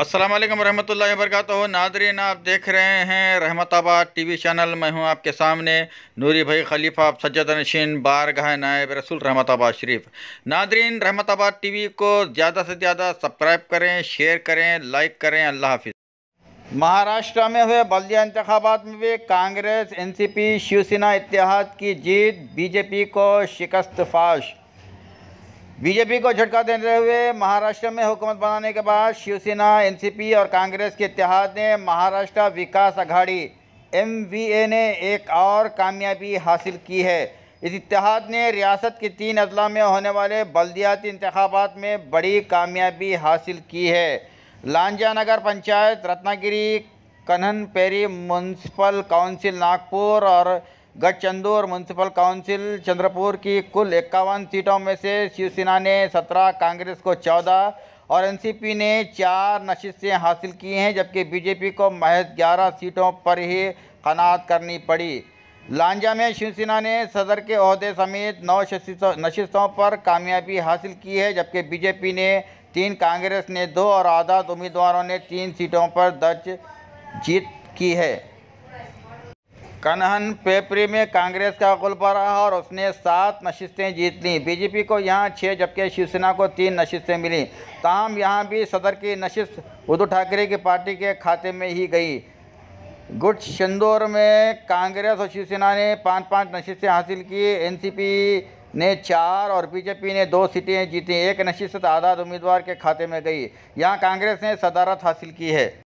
अस्सलाम वालेकुम रहमतुल्लाहि वरकत नाज़रीन आप देख रहे हैं रहमताबाद टीवी चैनल मैं हूं आपके सामने नूरी भाई खलीफा आप सज्जद नशीन बारगाह नायब रसूल रहमताबाद शरीफ नादरीन रहमताबाद टीवी को ज़्यादा से ज़्यादा सब्सक्राइब करें शेयर करें लाइक करें अल्लाह हाफिज़ महाराष्ट्र में हुए बल्दिया इंतबात में भी कांग्रेस एनसीपी शिवसेना इतिहाद की जीत बीजेपी को शिकस्त फाश बीजेपी को झटका देते हुए महाराष्ट्र में हुकूमत बनाने के बाद शिवसेना एनसीपी और कांग्रेस के इतिहाद ने महाराष्ट्र विकास अघाड़ी एम ने एक और कामयाबी हासिल की है इस इतिहाद ने रियासत के तीन अजला में होने वाले बल्दियाती इंतबात में बड़ी कामयाबी हासिल की है लांजा नगर पंचायत रत्नागिरी कन्हन पेरी म्यूनसिपल काउंसिल नागपुर और चंदूर म्यूनसिपल काउंसिल चंद्रपुर की कुल इक्यावन सीटों में से शिवसेना ने सत्रह कांग्रेस को चौदह और एनसीपी ने चार नशिस्तें हासिल की हैं जबकि बीजेपी को महज ग्यारह सीटों पर ही कनात करनी पड़ी लांजा में शिवसेना ने सदर के अहदे समेत नौ नशिस्तों पर कामयाबी हासिल की है जबकि बीजेपी ने तीन कांग्रेस ने दो और आज़ाद उम्मीदवारों ने तीन सीटों पर दर्ज जीत की है कन्हन पेपरी में कांग्रेस का गुल रहा और उसने सात नशस्तें जीत लीं बीजेपी को यहाँ छः जबकि शिवसेना को तीन नशस्तें मिली तमाम यहाँ भी सदर की नशस्त उद्धव ठाकरे की पार्टी के खाते में ही गई गुट चंदौर में कांग्रेस और शिवसेना ने पाँच पाँच नशस्तें हासिल की एनसीपी ने चार और बीजेपी ने दो सीटें जीती एक नशस्त आज़ाद उम्मीदवार के खाते में गई यहाँ कांग्रेस ने सदारत हासिल की है